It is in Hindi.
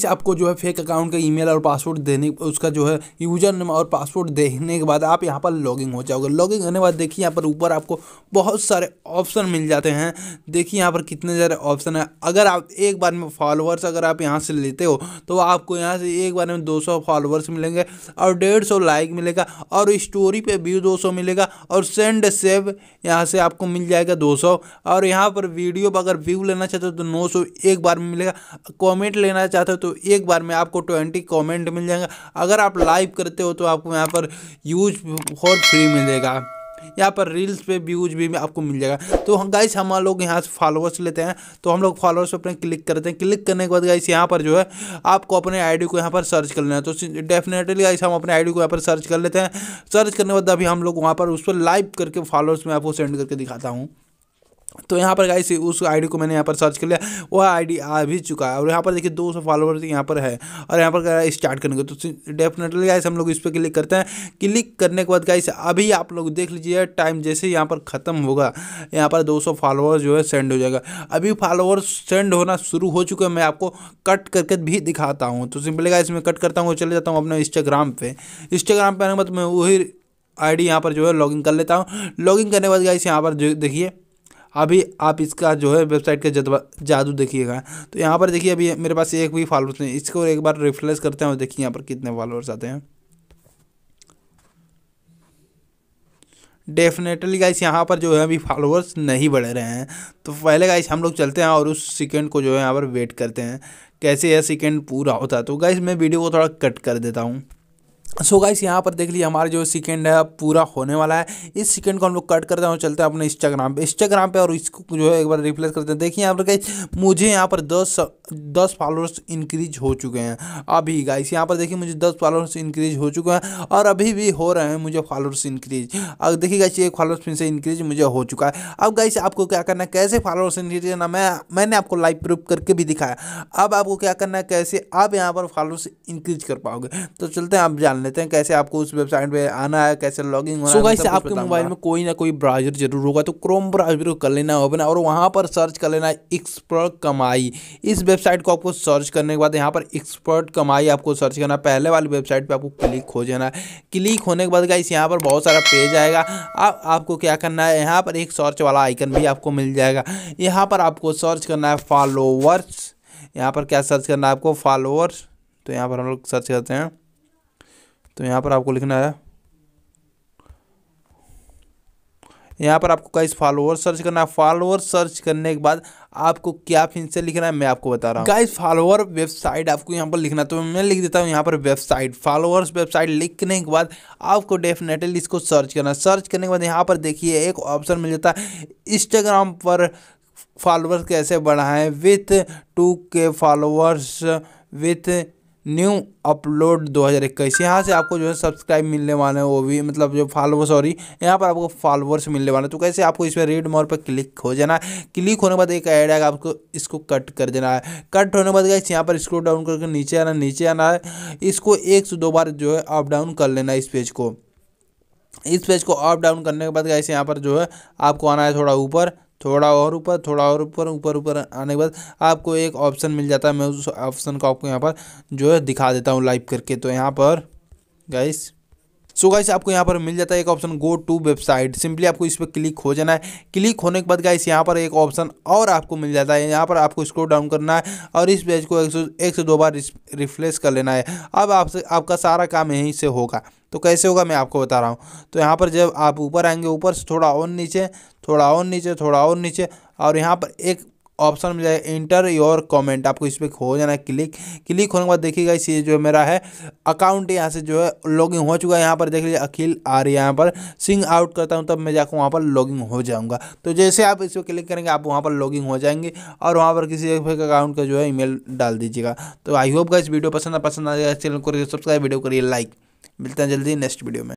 गाइस आपको जो है फेक अकाउंट का ईमेल और पासवर्ड देने उसका जो है यूजर नेम और पासवर्ड देने के बाद आप यहाँ पर लॉगिंग हो जाओगे लॉगिंग होने के बाद देखिए यहाँ पर ऊपर आपको बहुत सारे ऑप्शन मिल जाते हैं देखिए यहाँ पर कितने सारे ऑप्शन है अगर आप एक बार में फॉलोअर्स अगर आप यहाँ से लेते हो तो आपको यहाँ से एक बार में दो फॉलोअर्स मिलेंगे और डेढ़ लाइक मिलेगा और स्टोरी पर व्यू दो मिलेगा और सेंड सेव यहाँ से आपको मिल जाएगा दो और यहाँ पर वीडियो पर अगर व्यू लेना चाहते हो तो नौ एक बार में मिलेगा कॉमेंट लेना चाहते हो तो एक बार में आपको ट्वेंटी कॉमेंट मिल जाएगा अगर आप लाइव करते हो तो आपको यहाँ पर यूज और फ्री मिलेगा यहाँ पर रील्स पे व्यूज भी आपको मिल जाएगा तो गाइस हम लोग यहाँ से फॉलोअर्स लेते हैं तो हम लोग फॉलोअर्स अपने क्लिक करते हैं क्लिक करने के बाद गाइस यहाँ पर जो है आपको अपने आईडी को यहाँ पर सर्च कर लेना है तो डेफिनेटली गाइस हम अपने आईडी को यहाँ पर सर्च कर लेते हैं सर्च करने के बाद अभी हम लोग वहाँ पर उस पर लाइव करके फॉलोअर्स में आपको सेंड करके दिखाता हूँ तो यहाँ पर गाइस उस आईडी को मैंने यहाँ पर सर्च कर लिया वह आईडी आ भी चुका है और यहाँ पर देखिए 200 सौ फॉलोअर्स यहाँ पर है और यहाँ पर स्टार्ट करने को तो डेफिनेटली गाइस हम लोग इस पर क्लिक करते हैं क्लिक करने के बाद गाइस अभी आप लोग देख लीजिए टाइम जैसे यहाँ पर ख़त्म होगा यहाँ पर 200 फॉलोअर्स जो है सेंड हो जाएगा अभी फॉलोअर्स सेंड होना शुरू हो चुके हैं मैं आपको कट करके भी दिखाता हूँ तो सिंपली गाइस मैं कट करता हूँ चले जाता हूँ अपने इंस्टाग्राम पर इंस्टाग्राम पर आने के बाद मैं वही आई डी यहाँ पर जो है लॉगिन कर लेता हूँ लॉगिन करने के बाद गाइस यहाँ पर देखिए अभी आप इसका जो है वेबसाइट का जादू देखिएगा तो यहाँ पर देखिए अभी मेरे पास एक भी फॉलोअर्स नहीं इसको एक बार रिफ्रेश करते हैं और देखिए यहाँ पर कितने फॉलोअर्स आते हैं डेफिनेटली गाइस यहाँ पर जो है अभी फॉलोअर्स नहीं बढ़ रहे हैं तो पहले गाइस हम लोग चलते हैं और उस सेकेंड को जो है यहाँ पर वेट करते हैं कैसे यह सेकेंड पूरा होता है तो गाइस मैं वीडियो को थोड़ा कट कर देता हूँ सो so गाइस यहाँ पर देख लीजिए हमारा जो सेकेंड है पूरा होने वाला है इस सेकेंड को हम लोग कट करते हैं और चलते हैं अपने इंस्टाग्राम पे इंस्टाग्राम पे और इसको जो है एक बार रिप्लेस करते हैं देखिए यहाँ पर गाइस मुझे यहाँ पर दस दस फॉलोअर्स इंक्रीज हो चुके हैं अभी गाइस यहाँ पर देखिए मुझे दस फॉलोअर्स इंक्रीज हो चुके हैं और अभी भी हो रहे हैं मुझे फॉलोअर्स इंक्रीज अब देखिए गाइस एक फॉलोअर्स फिर से इंक्रीज मुझे हो चुका है अब गाइस आपको क्या करना है कैसे फॉलोअर्स इंक्रीज करना मैं मैंने आपको लाइव प्रूफ करके भी दिखाया अब आपको क्या करना है कैसे आप यहाँ पर फॉलोअर्स इंक्रीज कर पाओगे तो चलते हैं आप जान लेते हैं कैसे आपको उस वेबसाइट पे आना है कैसे लॉगिंग होना है है आपके मोबाइल में कोई ना कोई ब्राउजर जरूर होगा तो क्रोम ब्राउजर को कर लेना ओपन और वहाँ पर सर्च कर लेना एक्सपर्ट कमाई इस वेबसाइट को आपको सर्च करने के बाद यहाँ पर एक्सपर्ट कमाई आपको सर्च करना पहले वाली वेबसाइट पर आपको क्लिक हो जाना क्लिक होने के बाद गाइस यहाँ पर बहुत सारा पेज आएगा अब आपको क्या करना है यहाँ पर एक सर्च वाला आइकन भी आपको मिल जाएगा यहाँ पर आपको सर्च करना है फॉलोवर्स यहाँ पर क्या सर्च करना है आपको फॉलोअर्स तो यहाँ पर हम लोग सर्च करते हैं तो यहाँ पर आपको लिखना है यहाँ पर आपको गाइस फॉलोअर सर्च करना है फॉलोअर सर्च करने के बाद आपको क्या फिर से लिखना है मैं आपको बता रहा हूँ गाइस फॉलोअर वेबसाइट आपको यहाँ पर लिखना तो मैं लिख देता हूँ यहाँ पर वेबसाइट फॉलोअर्स वेबसाइट लिखने के बाद आपको डेफिनेटली इसको सर्च करना सर्च करने के बाद यहाँ पर देखिए एक ऑप्शन मिल जाता है इंस्टाग्राम पर फॉलोअर्स कैसे बढ़ाएँ with two K followers with new upload 2021 यहाँ से आपको जो है सब्सक्राइब मिलने वाले हैं वो भी मतलब जो फॉलोवर सॉरी यहाँ पर आपको फॉलोअर्स मिलने वाले हैं तो कैसे आपको इसमें रेड मोर पर क्लिक हो जाना है क्लिक होने के बाद एक ऐड आएगा आपको इसको कट कर देना है कट होने के बाद कैसे यहाँ पर स्क्रो डाउन करके नीचे आना नीचे आना है इसको एक से दो बार जो है अप डाउन कर लेना है इस पेज को इस पेज को अप डाउन करने के बाद कैसे यहाँ पर जो है आपको आना है थोड़ा ऊपर थोड़ा और ऊपर थोड़ा और ऊपर ऊपर ऊपर आने के बाद आपको एक ऑप्शन मिल जाता है मैं उस ऑप्शन को आपको यहाँ पर जो है दिखा देता हूँ लाइव करके तो यहाँ पर गाइस सो so गाइस आपको यहाँ पर मिल जाता है एक option go to website simply आपको इस पर क्लिक हो जाना है क्लिक होने के बाद गाइस यहाँ पर एक ऑप्शन और आपको मिल जाता है यहाँ पर आपको स्क्रॉल डाउन करना है और इस पेज को एक से एक से दो बार रिफ्रेश कर लेना है अब आपसे आपका सारा काम यहीं से होगा तो कैसे होगा मैं आपको बता रहा हूँ तो यहाँ पर जब आप ऊपर आएंगे ऊपर से थोड़ा और नीचे थोड़ा और नीचे थोड़ा और नीचे और यहाँ पर एक ऑप्शन मिल जाएगा इंटर योर कमेंट आपको इस पर हो जाना है क्लिक क्लिक होने के बाद देखिएगा इस जो मेरा है अकाउंट यहाँ से जो है लॉगिंग हो चुका है यहाँ पर देख लीजिए अखिल आ रही है यहाँ पर सिंग आउट करता हूँ तब मैं जाकर वहाँ पर लॉगिंग हो जाऊँगा तो जैसे आप इस पर क्लिक करेंगे आप वहाँ पर लॉगिंग हो जाएंगे और वहाँ पर किसी एक अकाउंट का जो है ईमेल डाल दीजिएगा तो आई होप का इस वीडियो पसंद पसंद आ जाएगा चैनल को सब्सक्राइब वीडियो करिए लाइक मिलते हैं जल्दी नेक्स्ट वीडियो में